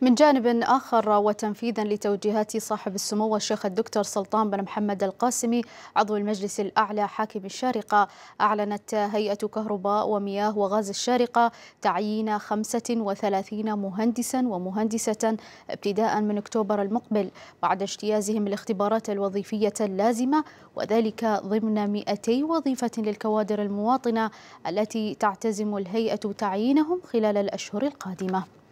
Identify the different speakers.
Speaker 1: من جانب آخر وتنفيذا لتوجيهات صاحب السمو الشيخ الدكتور سلطان بن محمد القاسمي عضو المجلس الأعلى حاكم الشارقة أعلنت هيئة كهرباء ومياه وغاز الشارقة تعيين 35 مهندسا ومهندسة ابتداء من أكتوبر المقبل بعد اجتيازهم الاختبارات الوظيفية اللازمة وذلك ضمن 200 وظيفة للكوادر المواطنة التي تعتزم الهيئة تعيينهم خلال الأشهر القادمة